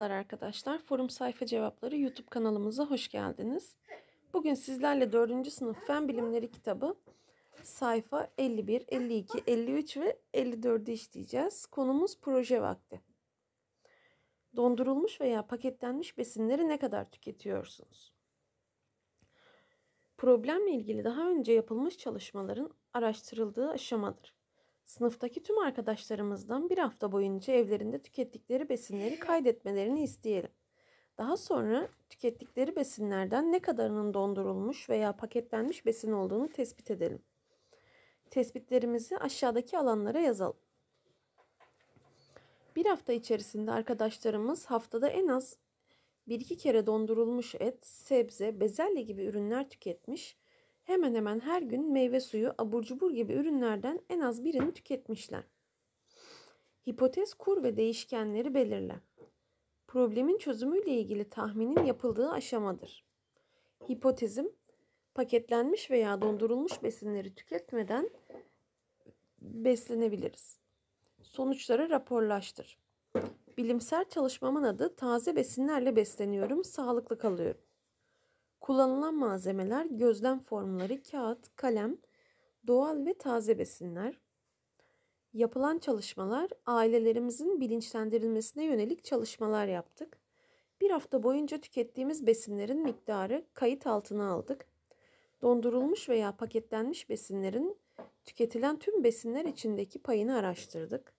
Merhabalar arkadaşlar. Forum Sayfa Cevapları YouTube kanalımıza hoş geldiniz. Bugün sizlerle 4. sınıf Fen Bilimleri kitabı sayfa 51, 52, 53 ve 54'ü işleyeceğiz. Konumuz proje vakti. Dondurulmuş veya paketlenmiş besinleri ne kadar tüketiyorsunuz? Problemle ilgili daha önce yapılmış çalışmaların araştırıldığı aşamadır. Sınıftaki tüm arkadaşlarımızdan bir hafta boyunca evlerinde tükettikleri besinleri kaydetmelerini isteyelim. Daha sonra tükettikleri besinlerden ne kadarının dondurulmuş veya paketlenmiş besin olduğunu tespit edelim. Tespitlerimizi aşağıdaki alanlara yazalım. Bir hafta içerisinde arkadaşlarımız haftada en az bir iki kere dondurulmuş et, sebze, bezelye gibi ürünler tüketmiş hemen hemen her gün meyve suyu, abur cubur gibi ürünlerden en az birini tüketmişler. Hipotez kur ve değişkenleri belirle. Problemin çözümüyle ilgili tahminin yapıldığı aşamadır. Hipotezim, paketlenmiş veya dondurulmuş besinleri tüketmeden beslenebiliriz. Sonuçları raporlaştır. Bilimsel çalışmamın adı taze besinlerle besleniyorum, sağlıklı kalıyorum. Kullanılan malzemeler gözlem formları, kağıt, kalem, doğal ve taze besinler. Yapılan çalışmalar ailelerimizin bilinçlendirilmesine yönelik çalışmalar yaptık. Bir hafta boyunca tükettiğimiz besinlerin miktarı kayıt altına aldık. Dondurulmuş veya paketlenmiş besinlerin tüketilen tüm besinler içindeki payını araştırdık.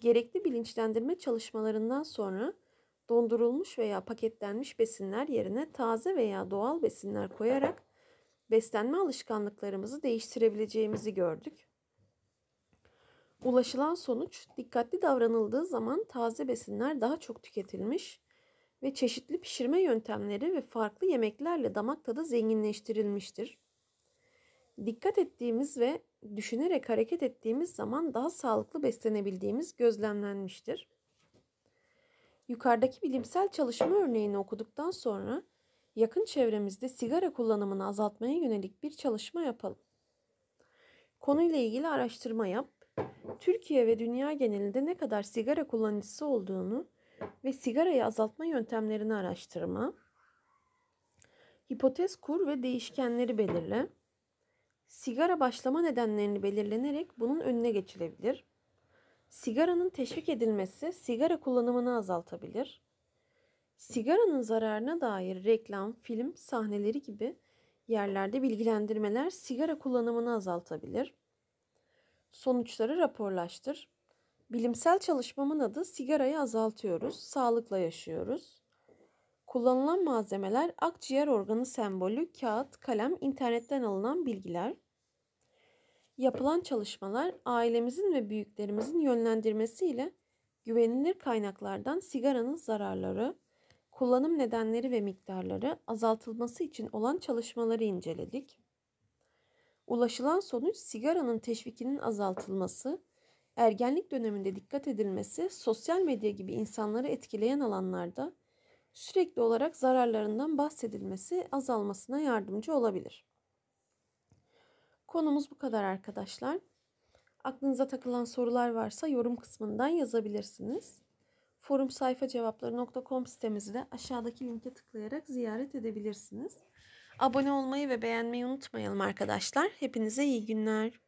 Gerekli bilinçlendirme çalışmalarından sonra dondurulmuş veya paketlenmiş besinler yerine taze veya doğal besinler koyarak beslenme alışkanlıklarımızı değiştirebileceğimizi gördük. Ulaşılan sonuç dikkatli davranıldığı zaman taze besinler daha çok tüketilmiş ve çeşitli pişirme yöntemleri ve farklı yemeklerle damak tadı zenginleştirilmiştir. Dikkat ettiğimiz ve düşünerek hareket ettiğimiz zaman daha sağlıklı beslenebildiğimiz gözlemlenmiştir. Yukarıdaki bilimsel çalışma örneğini okuduktan sonra yakın çevremizde sigara kullanımını azaltmaya yönelik bir çalışma yapalım. Konuyla ilgili araştırma yap. Türkiye ve dünya genelinde ne kadar sigara kullanıcısı olduğunu ve sigarayı azaltma yöntemlerini araştırma. Hipotez kur ve değişkenleri belirle. Sigara başlama nedenlerini belirlenerek bunun önüne geçilebilir. Sigaranın teşvik edilmesi sigara kullanımını azaltabilir. Sigaranın zararına dair reklam, film, sahneleri gibi yerlerde bilgilendirmeler sigara kullanımını azaltabilir. Sonuçları raporlaştır. Bilimsel çalışmamın adı sigarayı azaltıyoruz, sağlıkla yaşıyoruz. Kullanılan malzemeler akciğer organı sembolü, kağıt, kalem, internetten alınan bilgiler. Yapılan çalışmalar ailemizin ve büyüklerimizin yönlendirmesiyle güvenilir kaynaklardan sigaranın zararları, kullanım nedenleri ve miktarları azaltılması için olan çalışmaları inceledik. Ulaşılan sonuç sigaranın teşvikinin azaltılması, ergenlik döneminde dikkat edilmesi, sosyal medya gibi insanları etkileyen alanlarda sürekli olarak zararlarından bahsedilmesi azalmasına yardımcı olabilir. Konumuz bu kadar arkadaşlar. Aklınıza takılan sorular varsa yorum kısmından yazabilirsiniz. Forum sayfa cevapları.com sitemizi de aşağıdaki linke tıklayarak ziyaret edebilirsiniz. Abone olmayı ve beğenmeyi unutmayalım arkadaşlar. Hepinize iyi günler.